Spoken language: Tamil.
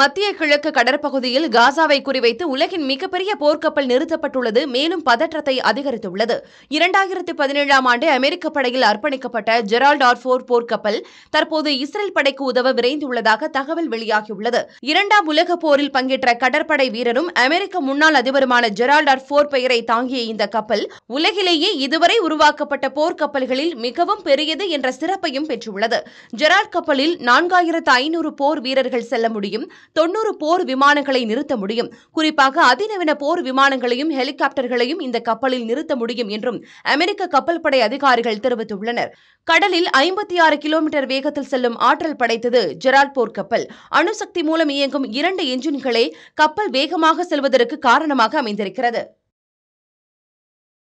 மத்திய கிழக்கு கடற்பகுதியில் காசாவை குறிவைத்து உலகின் மிகப்பெரிய போர்க்கப்பல் நிறுத்தப்பட்டுள்ளது மேலும் பதற்றத்தை அதிகரித்துள்ளது இரண்டாயிரத்து பதினேழாம் ஆண்டு அமெரிக்க படையில் அர்ப்பணிக்கப்பட்ட ஜெரால்ட் ஆர்ஃபோர் போர்க்கப்பல் தற்போது இஸ்ரேல் படைக்கு உதவ விரைந்துள்ளதாக தகவல் வெளியாகியுள்ளது இரண்டாம் உலகப் போரில் பங்கேற்ற கடற்படை வீரரும் அமெரிக்க முன்னாள் அதிபருமான ஜெரால்ட் ஆர்ஃபோர் பெயரை தாங்கிய இந்த கப்பல் உலகிலேயே இதுவரை உருவாக்கப்பட்ட போர்க்கப்பல்களில் மிகவும் பெரியது என்ற சிறப்பையும் பெற்றுள்ளது ஜெரால்ட் கப்பலில் நான்காயிரத்து ஐநூறு போர் வீரர்கள் செல்ல முடியும் தொன்னூறு போர் விமானங்களை நிறுத்த முடியும் குறிப்பாக அதிநவீன போர் விமானங்களையும் ஹெலிகாப்டர்களையும் இந்த கப்பலில் நிறுத்த முடியும் என்றும் அமெரிக்க கப்பல் படை அதிகாரிகள் தெரிவித்துள்ளனர் கடலில் ஐம்பத்தி ஆறு கிலோமீட்டர் வேகத்தில் செல்லும் ஆற்றல் படைத்தது ஜெரால் போர் கப்பல் அணுசக்தி மூலம் இயங்கும் இரண்டு என்ஜின்களே கப்பல் வேகமாக செல்வதற்கு காரணமாக அமைந்திருக்கிறது